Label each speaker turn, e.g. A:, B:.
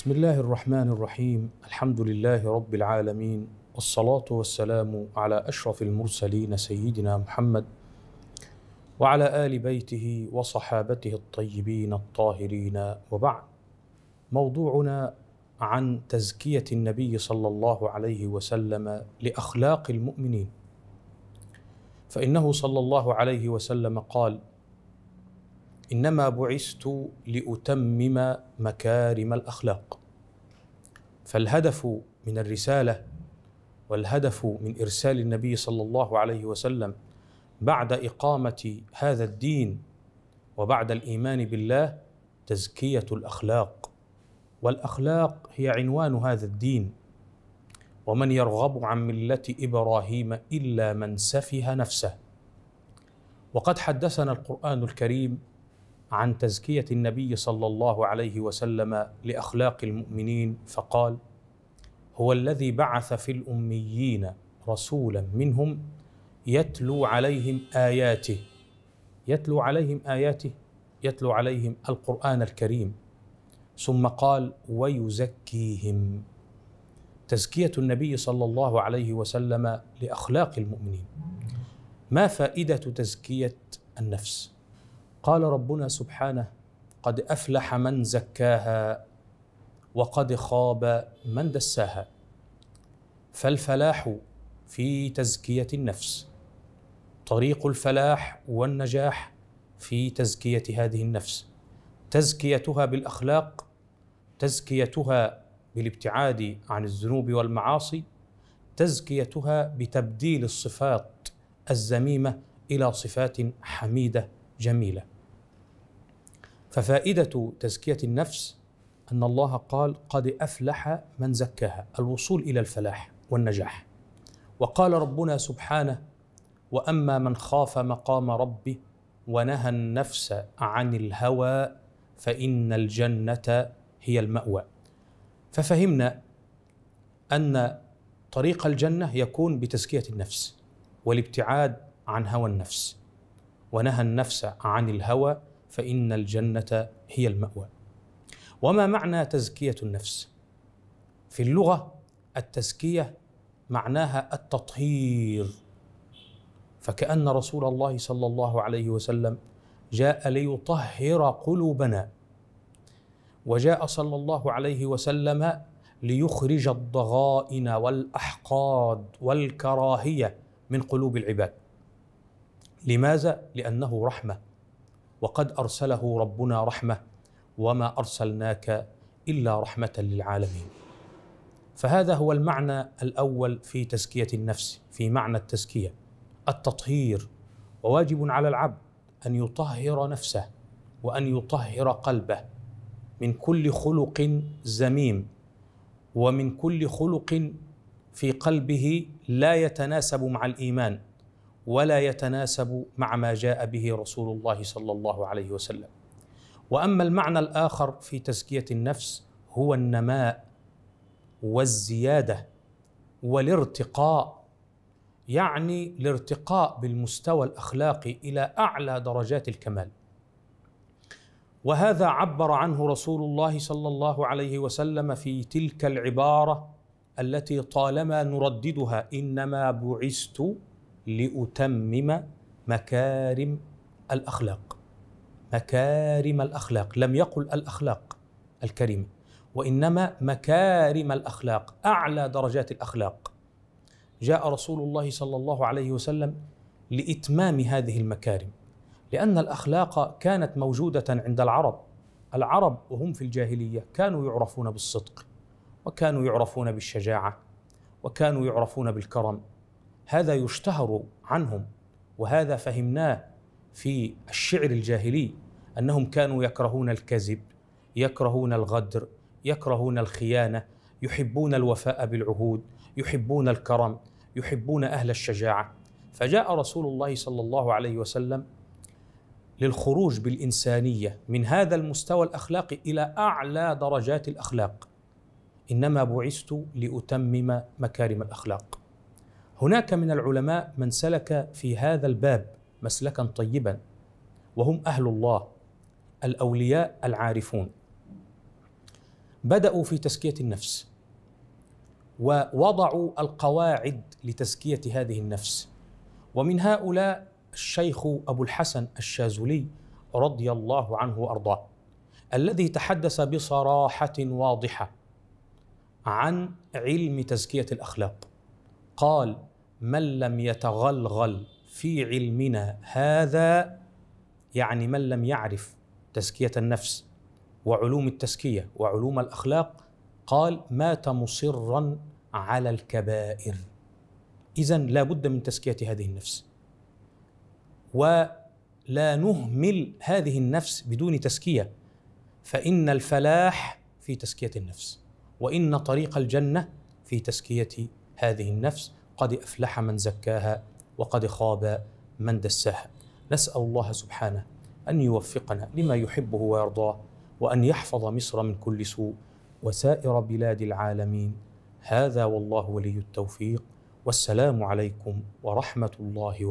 A: بسم الله الرحمن الرحيم الحمد لله رب العالمين والصلاة والسلام على أشرف المرسلين سيدنا محمد وعلى آل بيته وصحابته الطيبين الطاهرين وبعد موضوعنا عن تزكية النبي صلى الله عليه وسلم لأخلاق المؤمنين فإنه صلى الله عليه وسلم قال انما بعثت لاتمم مكارم الاخلاق فالهدف من الرساله والهدف من ارسال النبي صلى الله عليه وسلم بعد اقامه هذا الدين وبعد الايمان بالله تزكيه الاخلاق والاخلاق هي عنوان هذا الدين ومن يرغب عن مله ابراهيم الا من سفه نفسه وقد حدثنا القران الكريم عن تزكيه النبي صلى الله عليه وسلم لاخلاق المؤمنين فقال هو الذي بعث في الاميين رسولا منهم يتلو عليهم اياته يتلو عليهم اياته يتلو عليهم القران الكريم ثم قال ويزكيهم تزكيه النبي صلى الله عليه وسلم لاخلاق المؤمنين ما فائده تزكيه النفس قال ربنا سبحانه قد افلح من زكاها وقد خاب من دساها فالفلاح في تزكيه النفس طريق الفلاح والنجاح في تزكيه هذه النفس تزكيتها بالاخلاق تزكيتها بالابتعاد عن الذنوب والمعاصي تزكيتها بتبديل الصفات الذميمه الى صفات حميده جميله ففائده تزكيه النفس ان الله قال قد افلح من زكاها الوصول الى الفلاح والنجاح وقال ربنا سبحانه واما من خاف مقام ربه ونهى النفس عن الهوى فان الجنه هي الماوى ففهمنا ان طريق الجنه يكون بتزكيه النفس والابتعاد عن هوى النفس ونهى النفس عن الهوى فإن الجنة هي المأوى. وما معنى تزكية النفس؟ في اللغة التزكية معناها التطهير. فكأن رسول الله صلى الله عليه وسلم جاء ليطهر قلوبنا. وجاء صلى الله عليه وسلم ليخرج الضغائن والاحقاد والكراهيه من قلوب العباد لماذا؟ لأنه رحمة وقد أرسله ربنا رحمة وما أرسلناك إلا رحمة للعالمين فهذا هو المعنى الأول في تزكية النفس في معنى التزكية التطهير وواجب على العبد أن يطهر نفسه وأن يطهر قلبه من كل خلق زميم ومن كل خلق في قلبه لا يتناسب مع الإيمان ولا يتناسب مع ما جاء به رسول الله صلى الله عليه وسلم واما المعنى الاخر في تزكيه النفس هو النماء والزياده والارتقاء يعني الارتقاء بالمستوى الاخلاقي الى اعلى درجات الكمال وهذا عبر عنه رسول الله صلى الله عليه وسلم في تلك العباره التي طالما نرددها انما بعثت لأتمم مكارم الأخلاق مكارم الأخلاق لم يقل الأخلاق الكريمة وإنما مكارم الأخلاق أعلى درجات الأخلاق جاء رسول الله صلى الله عليه وسلم لإتمام هذه المكارم لأن الأخلاق كانت موجودة عند العرب العرب وهم في الجاهلية كانوا يعرفون بالصدق وكانوا يعرفون بالشجاعة وكانوا يعرفون بالكرم هذا يشتهر عنهم وهذا فهمناه في الشعر الجاهلي انهم كانوا يكرهون الكذب يكرهون الغدر يكرهون الخيانه يحبون الوفاء بالعهود يحبون الكرم يحبون اهل الشجاعه فجاء رسول الله صلى الله عليه وسلم للخروج بالانسانيه من هذا المستوى الاخلاقي الى اعلى درجات الاخلاق انما بعثت لاتمم مكارم الاخلاق هناك من العلماء من سلك في هذا الباب مسلكا طيبا وهم اهل الله الاولياء العارفون بداوا في تزكيه النفس ووضعوا القواعد لتزكيه هذه النفس ومن هؤلاء الشيخ ابو الحسن الشاذلي رضي الله عنه وارضاه الذي تحدث بصراحه واضحه عن علم تزكيه الاخلاق قال من لم يتغلغل في علمنا هذا يعني من لم يعرف تزكيه النفس وعلوم التزكيه وعلوم الاخلاق قال مات مصرا على الكبائر اذا لا بد من تزكيه هذه النفس ولا نهمل هذه النفس بدون تزكيه فان الفلاح في تزكيه النفس وان طريق الجنه في تزكيه هذه النفس قد أفلح من زكاها وقد خاب من دساها نسأل الله سبحانه أن يوفقنا لما يحبه ويرضاه وأن يحفظ مصر من كل سوء وسائر بلاد العالمين هذا والله ولي التوفيق والسلام عليكم ورحمة الله وبركاته